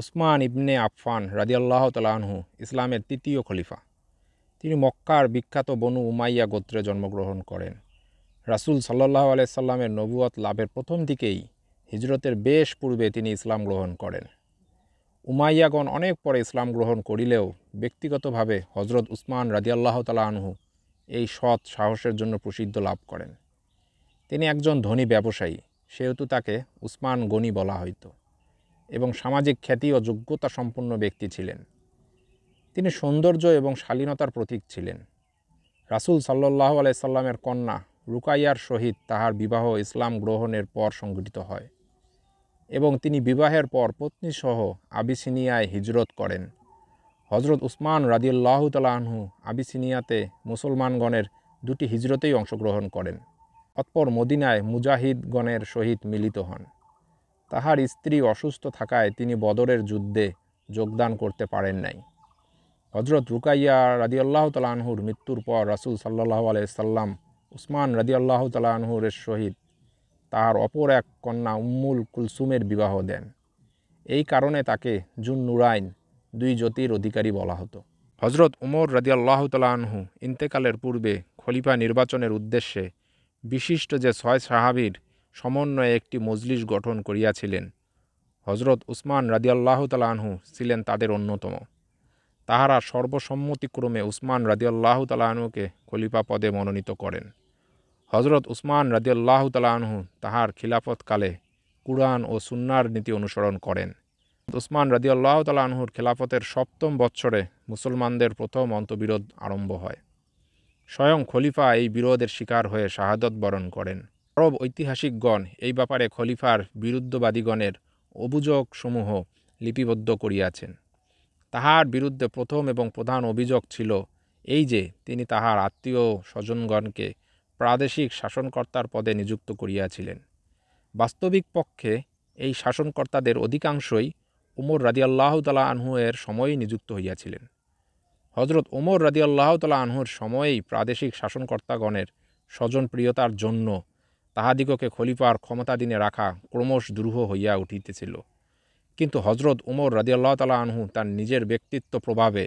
উসমান ইবনে আফফান রাজিয়াল্লাহ তালাহু ইসলামের তৃতীয় খলিফা তিনি মক্কার বিখ্যাত বনু উমাইয়া গোত্রে জন্মগ্রহণ করেন রাসুল সাল্লাহ আলাইসাল্লামের নবুয়ত লাভের প্রথম দিকেই হিজরতের বেশ পূর্বে তিনি ইসলাম গ্রহণ করেন উমাইয়াগণ অনেক পরে ইসলাম গ্রহণ করিলেও ব্যক্তিগতভাবে হজরত উসমান রাজিয়াল্লাহ তালাহু এই সৎ সাহসের জন্য প্রসিদ্ধ লাভ করেন তিনি একজন ধনী ব্যবসায়ী সেহেতু তাকে উসমান গনি বলা হইতো এবং সামাজিক খ্যাতি ও যোগ্যতা সম্পন্ন ব্যক্তি ছিলেন তিনি সৌন্দর্য এবং শালীনতার প্রতীক ছিলেন রাসুল সাল্লাহ আলাইসাল্লামের কন্যা রুকাইয়ার সহিত তাহার বিবাহ ইসলাম গ্রহণের পর সংঘটিত হয় এবং তিনি বিবাহের পর পত্নীসহ আবিসিনিয়ায় হিজরত করেন হজরত উসমান রাজিউল্লাহ তালাহু আবিসিনিয়াতে মুসলমানগণের দুটি হিজরতেই অংশগ্রহণ করেন অতপর মদিনায় মুজাহিদগণের সহিত মিলিত হন তাহার স্ত্রী অসুস্থ থাকায় তিনি বদরের যুদ্ধে যোগদান করতে পারেন নাই হজরত রুকাইয়া আল্লাহ তালাহুর মৃত্যুর পর রাসুল সাল্লাহ আলাইসাল্লাম উসমান আল্লাহ তালাহুর সহিত তাহার অপর এক কন্যা উম্মুল কুলসুমের বিবাহ দেন এই কারণে তাকে জুন নুরাইন দুই জ্যোতির অধিকারী বলা হতো হজরত উমর আল্লাহ তালাহু ইন্তেকালের পূর্বে খলিফা নির্বাচনের উদ্দেশ্যে বিশিষ্ট যে ছয় সাহাবির সমন্বয়ে একটি মজলিস গঠন করিয়াছিলেন হজরত উসমান রাদিয়াল্লাহ ছিলেন তাদের অন্যতম তাহারা সর্বসম্মতিক্রমে উসমান রাদিয়াল্লাহ তালাহনুকে খলিফা পদে মনোনীত করেন হজরত উসমান রাদিয়াল্লাহ তালাহু তাহার খিলাফতকালে কুরআন ও সুন্নার নীতি অনুসরণ করেন উসমান রাদিয়াল্লাহ তালাহুর খেলাফতের সপ্তম বৎসরে মুসলমানদের প্রথম অন্তবিরোধ আরম্ভ হয় স্বয়ং খলিফা এই বিরোধের শিকার হয়ে শাহাদত বরণ করেন আরব ঐতিহাসিকগণ এই ব্যাপারে খলিফার বিরুদ্ধবাদীগণের অভিযোগসমূহ লিপিবদ্ধ করিয়াছেন তাহার বিরুদ্ধে প্রথম এবং প্রধান অভিযোগ ছিল এই যে তিনি তাহার আত্মীয় স্বজনগণকে প্রাদেশিক শাসনকর্তার পদে নিযুক্ত করিয়াছিলেন বাস্তবিক পক্ষে এই শাসনকর্তাদের অধিকাংশই উমর রাদিয়াল্লাহ তালা আনহুয়ের সময়েই নিযুক্ত হইয়াছিলেন হজরত উমর রাদিয়াল্লাহ তালা আনহুর সময়েই প্রাদেশিক শাসনকর্তাগণের স্বজনপ্রিয়তার জন্য তাহাদিগকে খলিফার দিনে রাখা ক্রমশ দ্রুহ হইয়া উঠিতেছিল কিন্তু হজরত উমর রাজিয়াল্লাহ তালা আনহু তার নিজের ব্যক্তিত্ব প্রভাবে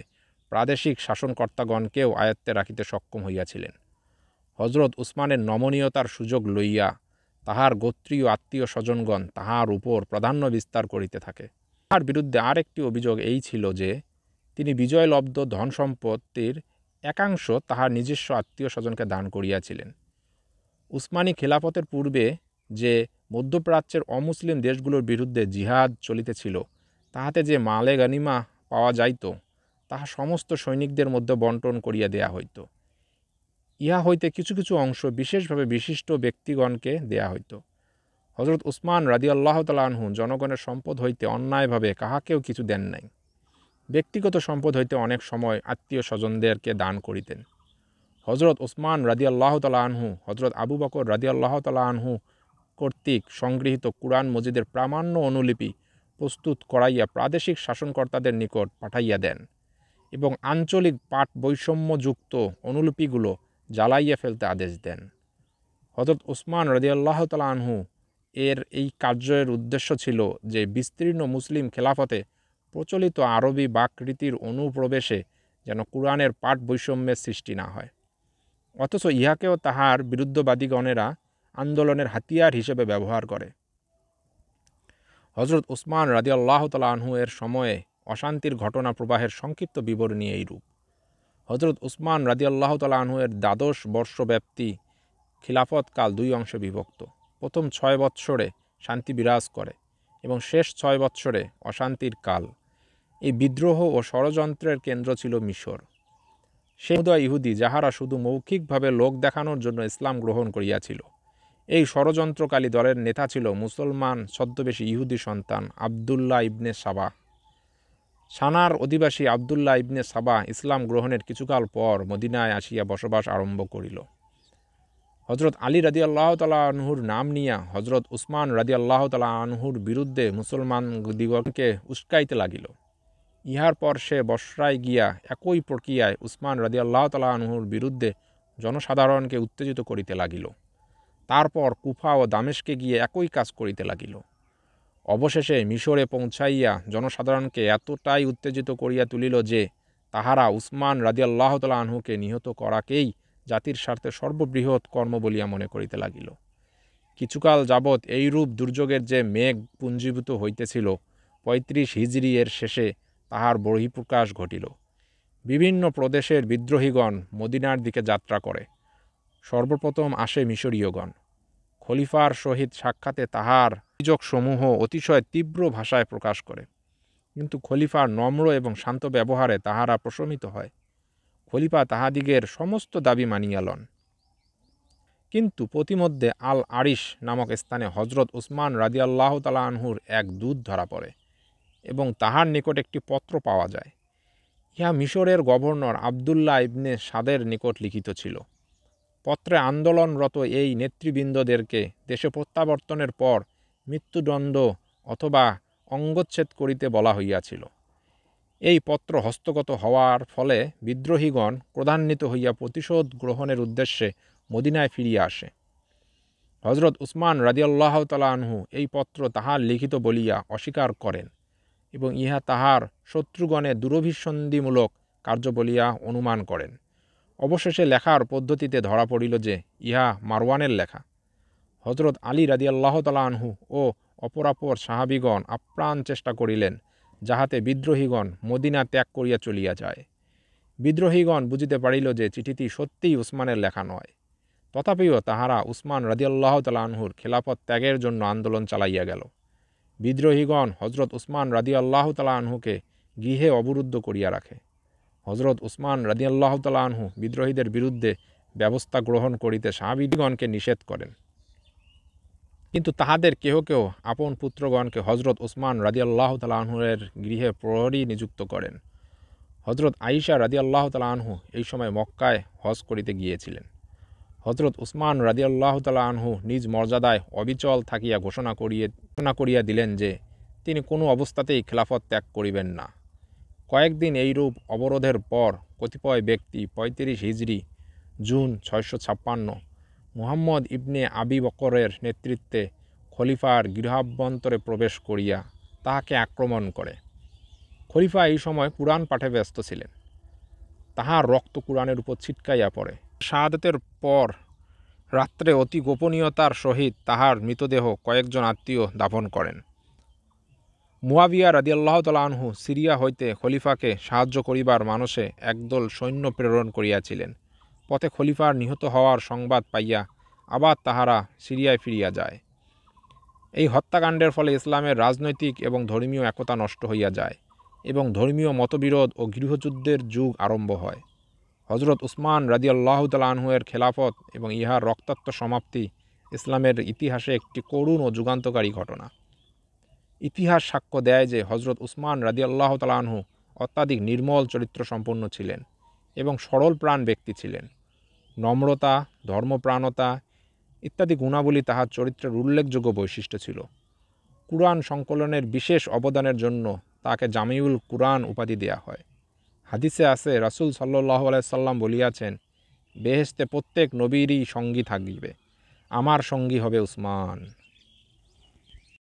প্রাদেশিক শাসনকর্তাগণকেও আয়ত্তে রাখিতে সক্ষম হইয়াছিলেন হজরত উসমানের নমনীয়তার সুযোগ লইয়া তাহার গোত্রীয় আত্মীয় স্বজনগণ তাহার উপর প্রাধান্য বিস্তার করিতে থাকে তাহার বিরুদ্ধে আরেকটি অভিযোগ এই ছিল যে তিনি বিজয়লব্ধ ধন সম্পত্তির একাংশ তাহার নিজস্ব আত্মীয় স্বজনকে দান করিয়াছিলেন উসমানী খেলাফতের পূর্বে যে মধ্যপ্রাচ্যের অমুসলিম দেশগুলোর বিরুদ্ধে জিহাদ চলিতেছিল তাহাতে যে মালে গানিমা পাওয়া যাইত তাহা সমস্ত সৈনিকদের মধ্যে বন্টন করিয়া দেয়া হইত ইহা হইতে কিছু কিছু অংশ বিশেষভাবে বিশিষ্ট ব্যক্তিগণকে দেয়া হইত হজরত উসমান রাজি আল্লাহ তালাহু জনগণের সম্পদ হইতে অন্যায়ভাবে কাহাকেও কিছু দেন নাই ব্যক্তিগত সম্পদ হইতে অনেক সময় আত্মীয় স্বজনদেরকে দান করিতেন হজরত ওসমান রাদিয়াল্লাহ তালা আনহু হজরত আবু বকর রাদিয়াল্লাহ তালা আনহু কর্তৃক সংগৃহীত কুরআন মজিদের প্রামাণ্য অনুলিপি প্রস্তুত করাইয়া প্রাদেশিক শাসনকর্তাদের নিকট পাঠাইয়া দেন এবং আঞ্চলিক পাঠ বৈষম্যযুক্ত অনুলিপিগুলো জ্বালাইয়া ফেলতে আদেশ দেন হজরত ওসমান রদিয়াল্লাহ তালা আনহু এর এই কার্যের উদ্দেশ্য ছিল যে বিস্তীর্ণ মুসলিম খেলাফতে প্রচলিত আরবি বাকৃতির অনুপ্রবেশে যেন কোরআনের পাঠ বৈষম্যের সৃষ্টি না হয় অথচ ইহাকেও তাহার বিরুদ্ধবাদীগণেরা আন্দোলনের হাতিয়ার হিসেবে ব্যবহার করে হজরত উসমান রাজি আল্লাহ আনহু এর সময়ে অশান্তির ঘটনা প্রবাহের সংক্ষিপ্ত বিবরণী এইরূপ হজরত উসমান রাজি আল্লাহ আনহু এর দ্বাদশ বর্ষব্যাপ্তি খিলাফতকাল দুই অংশে বিভক্ত প্রথম ছয় বৎসরে শান্তি বিরাজ করে এবং শেষ ছয় বৎসরে অশান্তির কাল এই বিদ্রোহ ও ষড়যন্ত্রের কেন্দ্র ছিল মিশর সে ইহুদি যাহারা শুধু মৌখিকভাবে লোক দেখানোর জন্য ইসলাম গ্রহণ করিয়াছিল এই ষড়যন্ত্রকালী দলের নেতা ছিল মুসলমান ছদ্মবেশী ইহুদি সন্তান আবদুল্লাহ ইবনে সাবা সানার অধিবাসী আবদুল্লাহ ইবনে সাবা ইসলাম গ্রহণের কিছুকাল পর মদিনায় আসিয়া বসবাস আরম্ভ করিল হজরত আলী রাজি আল্লাহ তালা আনহুর নাম নিয়া হজরত উসমান রাজি আল্লাহ তালা আনহুর বিরুদ্ধে মুসলমান দিগকে উস্কাইতে লাগিল ইহার পর সে বসরায় গিয়া একই প্রক্রিয়ায় উসমান রাজিয়াল্লাহ তালা আনহুর বিরুদ্ধে জনসাধারণকে উত্তেজিত করিতে লাগিল তারপর কুফা ও দামেশকে গিয়ে একই কাজ করিতে লাগিল অবশেষে মিশরে পৌঁছাইয়া জনসাধারণকে এতটাই উত্তেজিত করিয়া তুলিল যে তাহারা উসমান আল্লাহ তালা আনহুকে নিহত করাকেই জাতির স্বার্থে সর্ববৃহৎ কর্ম বলিয়া মনে করিতে লাগিল কিছুকাল যাবৎ এইরূপ দুর্যোগের যে মেঘ পুঞ্জীভূত হইতেছিল পঁয়ত্রিশ হিজড়ি এর শেষে তাহার বহিঃপ্রকাশ ঘটিল বিভিন্ন প্রদেশের বিদ্রোহীগণ মদিনার দিকে যাত্রা করে সর্বপ্রথম আসে মিশরীয়গণ খলিফার সহিত সাক্ষাতে তাহার অভিযোগসমূহ অতিশয় তীব্র ভাষায় প্রকাশ করে কিন্তু খলিফার নম্র এবং শান্ত ব্যবহারে তাহারা প্রশমিত হয় খলিফা তাহাদিগের সমস্ত দাবি মানিয়া লন কিন্তু প্রতিমধ্যে আল আরিশ নামক স্থানে হজরত উসমান রাজিয়াল্লাহ তালাহুর এক দূত ধরা পড়ে এবং তাহার নিকট একটি পত্র পাওয়া যায় ইহা মিশরের গভর্নর আবদুল্লাহ ইবনে সাদের নিকট লিখিত ছিল পত্রে আন্দোলনরত এই নেতৃবৃন্দদেরকে দেশে প্রত্যাবর্তনের পর মৃত্যুদণ্ড অথবা অঙ্গচ্ছেদ করিতে বলা হইয়াছিল এই পত্র হস্তগত হওয়ার ফলে বিদ্রোহীগণ প্রধান্বিত হইয়া প্রতিশোধ গ্রহণের উদ্দেশ্যে মদিনায় ফিরিয়া আসে হজরত উসমান রাজিয়াল্লাহ আনহু এই পত্র তাহার লিখিত বলিয়া অস্বীকার করেন এবং ইহা তাহার শত্রুগণে দুরভিসন্ধিমূলক কার্য বলিয়া অনুমান করেন অবশেষে লেখার পদ্ধতিতে ধরা পড়িল যে ইহা মারওয়ানের লেখা হজরত আলী রাদিয়াল্লাহ আনহু ও অপরাপর সাহাবিগণ আপ্রাণ চেষ্টা করিলেন যাহাতে বিদ্রোহীগণ মদিনা ত্যাগ করিয়া চলিয়া যায় বিদ্রোহীগণ বুঝিতে পারিল যে চিঠিটি সত্যিই উসমানের লেখা নয় তথাপিও তাহারা উসমান রাদিয়াল্লাহ তালাহুর খেলাফত ত্যাগের জন্য আন্দোলন চালাইয়া গেল বিদ্রোহীগণ হজরত উসমান রাদি আল্লাহ তালাহুকে গৃহে অবরুদ্ধ করিয়া রাখে হজরত উসমান রাদি আল্লাহ তালাহু বিদ্রোহীদের বিরুদ্ধে ব্যবস্থা গ্রহণ করিতে সাহাবিদিগণকে নিষেধ করেন কিন্তু তাহাদের কেহ কেউ আপন পুত্রগণকে হজরত উসমান রাদি আল্লাহ তালাহুরের গৃহে প্রহরী নিযুক্ত করেন হজরত আইসা রাদি আল্লাহ তালাহু এই সময় মক্কায় হজ করিতে গিয়েছিলেন হজরত উসমান রাদি আল্লাহ তালাহু নিজ মর্যাদায় অবিচল থাকিয়া ঘোষণা করিয়ে ঘোষণা করিয়া দিলেন যে তিনি কোনো অবস্থাতেই খেলাফত ত্যাগ করিবেন না কয়েকদিন এইরূপ অবরোধের পর কতিপয় ব্যক্তি পঁয়ত্রিশ হিজড়ি জুন ছয়শো ছাপ্পান্ন মুহাম্মদ ইবনে আবি বকরের নেতৃত্বে খলিফার গৃহাভ্যন্তরে প্রবেশ করিয়া তাহাকে আক্রমণ করে খলিফা এই সময় কুরআন পাঠে ব্যস্ত ছিলেন তাহার রক্ত কুরআনের উপর ছিটকাইয়া পড়ে শাহাদতের পর রাত্রে অতি গোপনীয়তার সহিত তাহার মৃতদেহ কয়েকজন আত্মীয় দাফন করেন মুয়াবিয়া রাদিয়াল্লাহ আনহু সিরিয়া হইতে খলিফাকে সাহায্য করিবার মানুষে একদল সৈন্য প্রেরণ করিয়াছিলেন পথে খলিফার নিহত হওয়ার সংবাদ পাইয়া আবার তাহারা সিরিয়ায় ফিরিয়া যায় এই হত্যাকাণ্ডের ফলে ইসলামের রাজনৈতিক এবং ধর্মীয় একতা নষ্ট হইয়া যায় এবং ধর্মীয় মতবিরোধ ও গৃহযুদ্ধের যুগ আরম্ভ হয় হজরত উসমান রাজি আল্লাহ খেলাফত এবং ইহার রক্তাক্ত সমাপ্তি ইসলামের ইতিহাসে একটি করুণ ও যুগান্তকারী ঘটনা ইতিহাস সাক্ষ্য দেয় যে হজরত উসমান রাজি আল্লাহ অত্যাধিক নির্মল চরিত্র সম্পন্ন ছিলেন এবং সরল প্রাণ ব্যক্তি ছিলেন নম্রতা ধর্মপ্রাণতা ইত্যাদি গুণাবলী তাহার চরিত্রের উল্লেখযোগ্য বৈশিষ্ট্য ছিল কুরআন সংকলনের বিশেষ অবদানের জন্য তাকে জামিউল কুরআন উপাধি দেয়া হয় হাদিসে আছে রাসুল সাল্লাহ সাল্লাম বলিয়াছেন বেহেস্তে প্রত্যেক নবীরই সঙ্গী থাকিবে আমার সঙ্গী হবে উসমান